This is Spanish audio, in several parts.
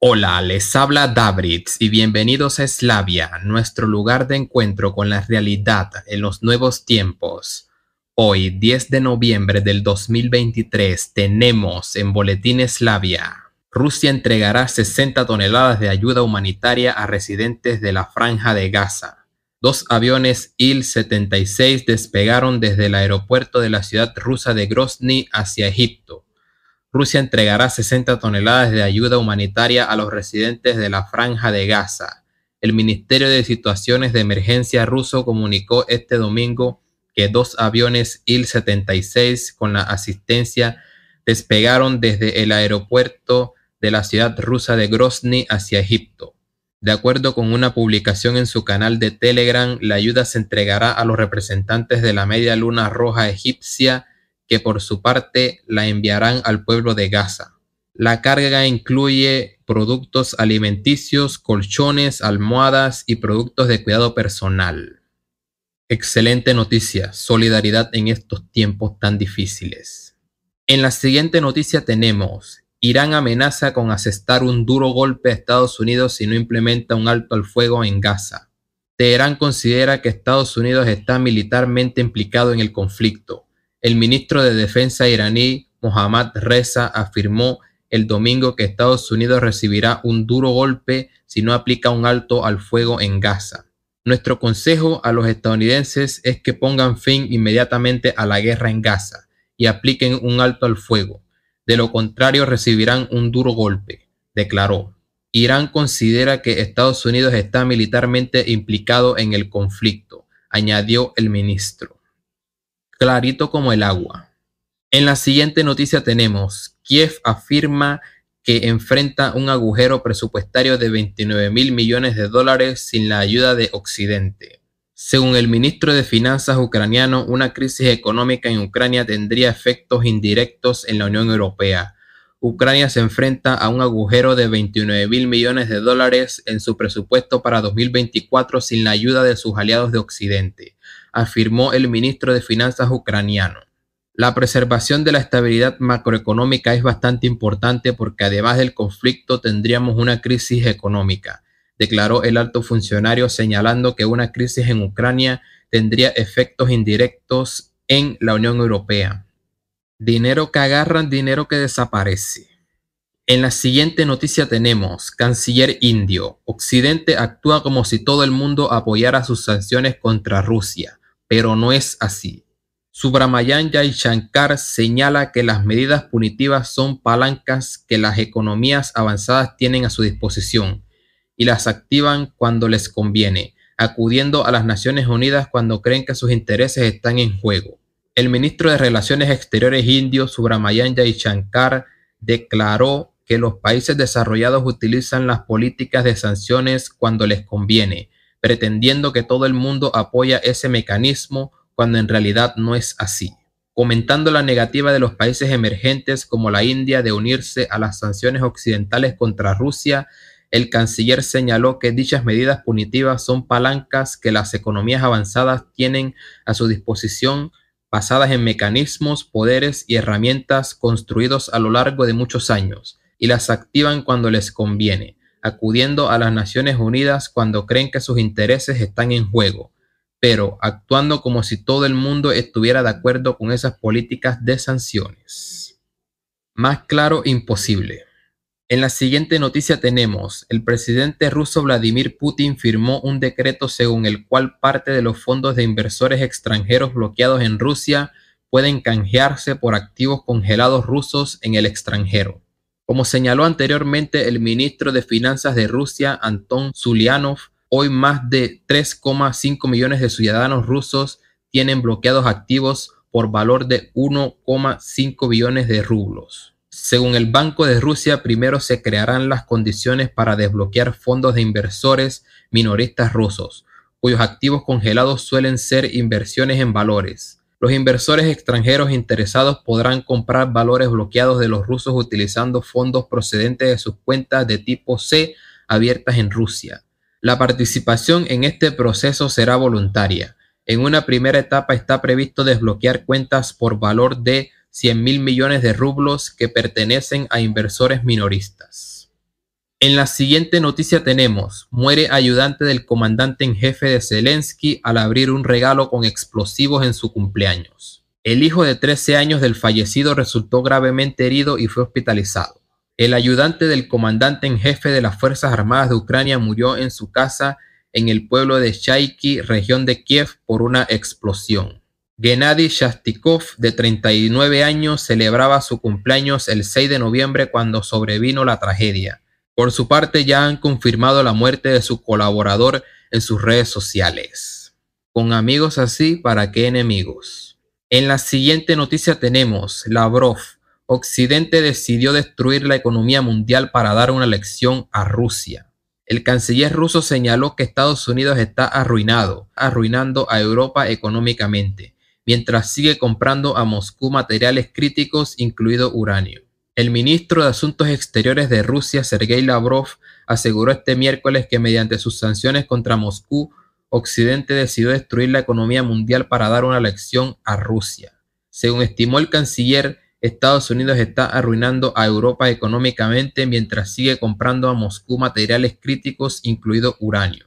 Hola, les habla Davritz y bienvenidos a Slavia, nuestro lugar de encuentro con la realidad en los nuevos tiempos. Hoy, 10 de noviembre del 2023, tenemos en Boletín Slavia. Rusia entregará 60 toneladas de ayuda humanitaria a residentes de la franja de Gaza. Dos aviones Il-76 despegaron desde el aeropuerto de la ciudad rusa de Grozny hacia Egipto Rusia entregará 60 toneladas de ayuda humanitaria a los residentes de la franja de Gaza. El Ministerio de Situaciones de Emergencia ruso comunicó este domingo que dos aviones Il-76 con la asistencia despegaron desde el aeropuerto de la ciudad rusa de Grozny hacia Egipto. De acuerdo con una publicación en su canal de Telegram, la ayuda se entregará a los representantes de la Media Luna Roja egipcia que por su parte la enviarán al pueblo de Gaza. La carga incluye productos alimenticios, colchones, almohadas y productos de cuidado personal. Excelente noticia, solidaridad en estos tiempos tan difíciles. En la siguiente noticia tenemos, Irán amenaza con asestar un duro golpe a Estados Unidos si no implementa un alto al fuego en Gaza. Teherán considera que Estados Unidos está militarmente implicado en el conflicto. El ministro de Defensa iraní Mohammad Reza afirmó el domingo que Estados Unidos recibirá un duro golpe si no aplica un alto al fuego en Gaza. Nuestro consejo a los estadounidenses es que pongan fin inmediatamente a la guerra en Gaza y apliquen un alto al fuego. De lo contrario recibirán un duro golpe, declaró. Irán considera que Estados Unidos está militarmente implicado en el conflicto, añadió el ministro clarito como el agua. En la siguiente noticia tenemos, Kiev afirma que enfrenta un agujero presupuestario de 29 mil millones de dólares sin la ayuda de Occidente. Según el ministro de Finanzas ucraniano, una crisis económica en Ucrania tendría efectos indirectos en la Unión Europea. Ucrania se enfrenta a un agujero de 29 mil millones de dólares en su presupuesto para 2024 sin la ayuda de sus aliados de Occidente afirmó el ministro de Finanzas ucraniano. La preservación de la estabilidad macroeconómica es bastante importante porque además del conflicto tendríamos una crisis económica, declaró el alto funcionario señalando que una crisis en Ucrania tendría efectos indirectos en la Unión Europea. Dinero que agarran, dinero que desaparece. En la siguiente noticia tenemos, canciller indio, Occidente actúa como si todo el mundo apoyara sus sanciones contra Rusia pero no es así. Subramayanja y Shankar señala que las medidas punitivas son palancas que las economías avanzadas tienen a su disposición y las activan cuando les conviene, acudiendo a las Naciones Unidas cuando creen que sus intereses están en juego. El ministro de Relaciones Exteriores indio, Subramayan y Shankar, declaró que los países desarrollados utilizan las políticas de sanciones cuando les conviene, pretendiendo que todo el mundo apoya ese mecanismo cuando en realidad no es así, comentando la negativa de los países emergentes como la India de unirse a las sanciones occidentales contra Rusia, el canciller señaló que dichas medidas punitivas son palancas que las economías avanzadas tienen a su disposición basadas en mecanismos, poderes y herramientas construidos a lo largo de muchos años, y las activan cuando les conviene acudiendo a las Naciones Unidas cuando creen que sus intereses están en juego, pero actuando como si todo el mundo estuviera de acuerdo con esas políticas de sanciones. Más claro, imposible. En la siguiente noticia tenemos, el presidente ruso Vladimir Putin firmó un decreto según el cual parte de los fondos de inversores extranjeros bloqueados en Rusia pueden canjearse por activos congelados rusos en el extranjero. Como señaló anteriormente el ministro de Finanzas de Rusia, Anton Zulianov, hoy más de 3,5 millones de ciudadanos rusos tienen bloqueados activos por valor de 1,5 billones de rublos. Según el Banco de Rusia, primero se crearán las condiciones para desbloquear fondos de inversores minoristas rusos, cuyos activos congelados suelen ser inversiones en valores. Los inversores extranjeros interesados podrán comprar valores bloqueados de los rusos utilizando fondos procedentes de sus cuentas de tipo C abiertas en Rusia. La participación en este proceso será voluntaria. En una primera etapa está previsto desbloquear cuentas por valor de 100 mil millones de rublos que pertenecen a inversores minoristas. En la siguiente noticia tenemos, muere ayudante del comandante en jefe de Zelensky al abrir un regalo con explosivos en su cumpleaños. El hijo de 13 años del fallecido resultó gravemente herido y fue hospitalizado. El ayudante del comandante en jefe de las Fuerzas Armadas de Ucrania murió en su casa en el pueblo de Shaiki, región de Kiev, por una explosión. Gennady Shastikov, de 39 años, celebraba su cumpleaños el 6 de noviembre cuando sobrevino la tragedia. Por su parte, ya han confirmado la muerte de su colaborador en sus redes sociales. Con amigos así, ¿para qué enemigos? En la siguiente noticia tenemos Lavrov. Occidente decidió destruir la economía mundial para dar una lección a Rusia. El canciller ruso señaló que Estados Unidos está arruinado, arruinando a Europa económicamente, mientras sigue comprando a Moscú materiales críticos, incluido uranio. El ministro de Asuntos Exteriores de Rusia, Sergei Lavrov, aseguró este miércoles que mediante sus sanciones contra Moscú, Occidente decidió destruir la economía mundial para dar una lección a Rusia. Según estimó el canciller, Estados Unidos está arruinando a Europa económicamente mientras sigue comprando a Moscú materiales críticos, incluido uranio.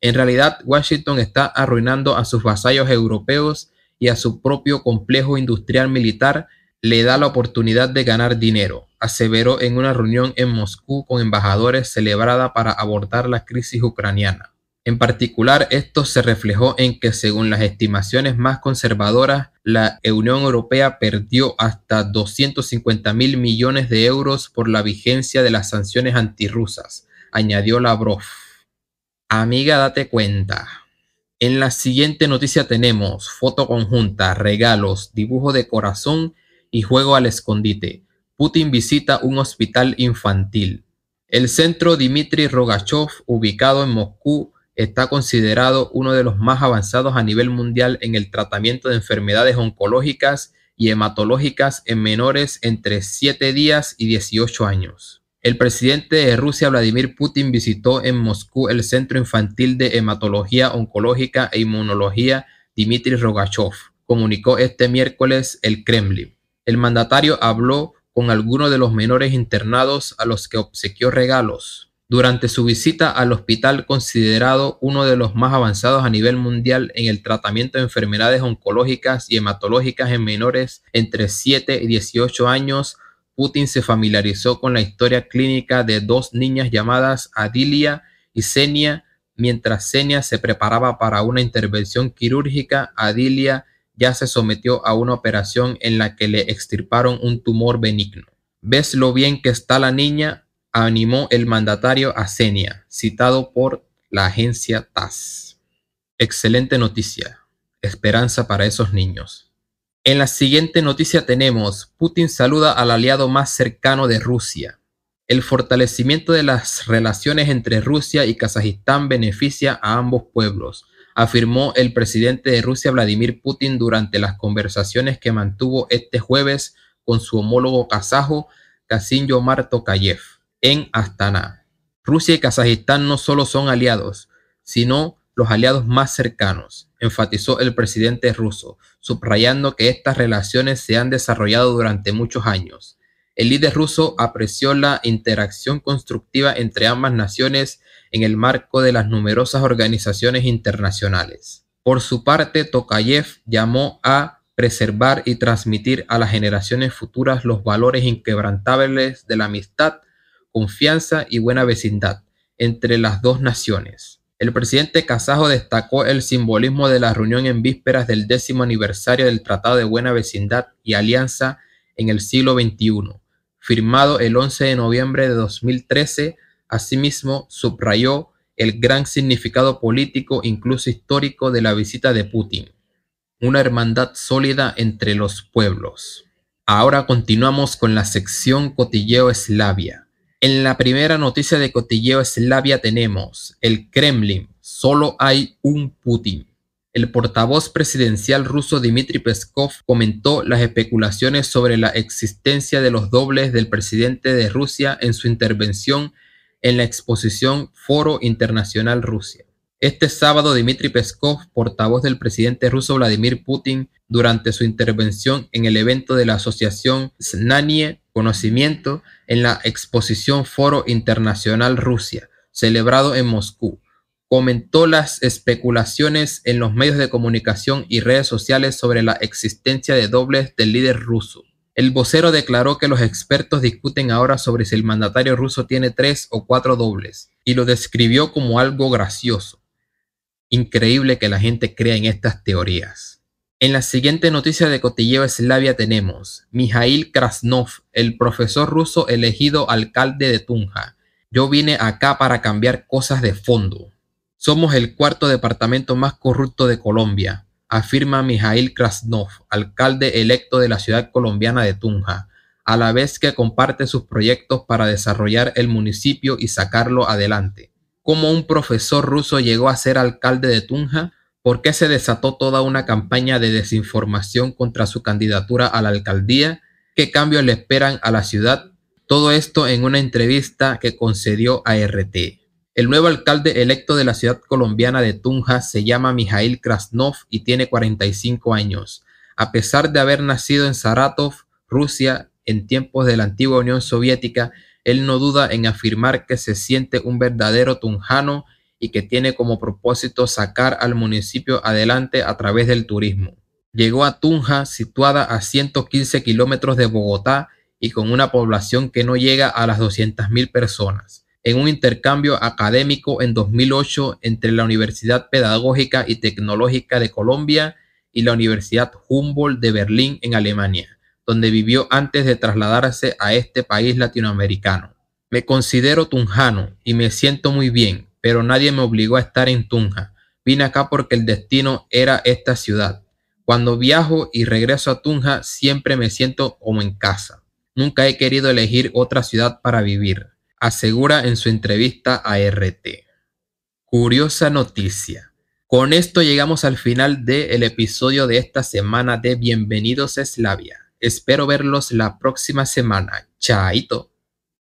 En realidad, Washington está arruinando a sus vasallos europeos y a su propio complejo industrial militar le da la oportunidad de ganar dinero, aseveró en una reunión en Moscú con embajadores celebrada para abordar la crisis ucraniana. En particular, esto se reflejó en que, según las estimaciones más conservadoras, la Unión Europea perdió hasta 250 mil millones de euros por la vigencia de las sanciones antirrusas, añadió Lavrov. Amiga, date cuenta. En la siguiente noticia tenemos foto conjunta, regalos, dibujo de corazón y juego al escondite. Putin visita un hospital infantil. El centro Dmitry Rogachov, ubicado en Moscú, está considerado uno de los más avanzados a nivel mundial en el tratamiento de enfermedades oncológicas y hematológicas en menores entre 7 días y 18 años. El presidente de Rusia, Vladimir Putin, visitó en Moscú el Centro Infantil de Hematología Oncológica e Inmunología Dmitry Rogachov, comunicó este miércoles el Kremlin el mandatario habló con algunos de los menores internados a los que obsequió regalos. Durante su visita al hospital considerado uno de los más avanzados a nivel mundial en el tratamiento de enfermedades oncológicas y hematológicas en menores entre 7 y 18 años, Putin se familiarizó con la historia clínica de dos niñas llamadas Adilia y Senia. Mientras Senia se preparaba para una intervención quirúrgica, Adilia ya se sometió a una operación en la que le extirparon un tumor benigno. ¿Ves lo bien que está la niña? animó el mandatario Asenia, citado por la agencia TAS. Excelente noticia. Esperanza para esos niños. En la siguiente noticia tenemos, Putin saluda al aliado más cercano de Rusia. El fortalecimiento de las relaciones entre Rusia y Kazajistán beneficia a ambos pueblos afirmó el presidente de Rusia Vladimir Putin durante las conversaciones que mantuvo este jueves con su homólogo kazajo kassym Yomar Tokayev en Astana. Rusia y Kazajistán no solo son aliados, sino los aliados más cercanos, enfatizó el presidente ruso, subrayando que estas relaciones se han desarrollado durante muchos años el líder ruso apreció la interacción constructiva entre ambas naciones en el marco de las numerosas organizaciones internacionales. Por su parte, Tokayev llamó a preservar y transmitir a las generaciones futuras los valores inquebrantables de la amistad, confianza y buena vecindad entre las dos naciones. El presidente kazajo destacó el simbolismo de la reunión en vísperas del décimo aniversario del Tratado de Buena Vecindad y Alianza en el siglo XXI, firmado el 11 de noviembre de 2013, asimismo subrayó el gran significado político, incluso histórico, de la visita de Putin. Una hermandad sólida entre los pueblos. Ahora continuamos con la sección Cotilleo Eslavia. En la primera noticia de Cotilleo Eslavia tenemos el Kremlin. Solo hay un Putin. El portavoz presidencial ruso Dmitry Peskov comentó las especulaciones sobre la existencia de los dobles del presidente de Rusia en su intervención en la exposición Foro Internacional Rusia. Este sábado, Dmitry Peskov, portavoz del presidente ruso Vladimir Putin, durante su intervención en el evento de la Asociación Znanie Conocimiento en la exposición Foro Internacional Rusia, celebrado en Moscú, comentó las especulaciones en los medios de comunicación y redes sociales sobre la existencia de dobles del líder ruso. El vocero declaró que los expertos discuten ahora sobre si el mandatario ruso tiene tres o cuatro dobles y lo describió como algo gracioso. Increíble que la gente crea en estas teorías. En la siguiente noticia de Cotilleo Eslavia tenemos Mijail Krasnov, el profesor ruso elegido alcalde de Tunja. Yo vine acá para cambiar cosas de fondo. Somos el cuarto departamento más corrupto de Colombia, afirma Mijail Krasnov, alcalde electo de la ciudad colombiana de Tunja, a la vez que comparte sus proyectos para desarrollar el municipio y sacarlo adelante. ¿Cómo un profesor ruso llegó a ser alcalde de Tunja? ¿Por qué se desató toda una campaña de desinformación contra su candidatura a la alcaldía? ¿Qué cambios le esperan a la ciudad? Todo esto en una entrevista que concedió a RT. El nuevo alcalde electo de la ciudad colombiana de Tunja se llama Mijail Krasnov y tiene 45 años. A pesar de haber nacido en Saratov, Rusia, en tiempos de la antigua Unión Soviética, él no duda en afirmar que se siente un verdadero tunjano y que tiene como propósito sacar al municipio adelante a través del turismo. Llegó a Tunja, situada a 115 kilómetros de Bogotá y con una población que no llega a las 200.000 personas en un intercambio académico en 2008 entre la Universidad Pedagógica y Tecnológica de Colombia y la Universidad Humboldt de Berlín en Alemania, donde vivió antes de trasladarse a este país latinoamericano. Me considero tunjano y me siento muy bien, pero nadie me obligó a estar en Tunja. Vine acá porque el destino era esta ciudad. Cuando viajo y regreso a Tunja siempre me siento como en casa. Nunca he querido elegir otra ciudad para vivir asegura en su entrevista a RT. Curiosa noticia. Con esto llegamos al final del episodio de esta semana de Bienvenidos a Eslavia. Espero verlos la próxima semana. Chaito.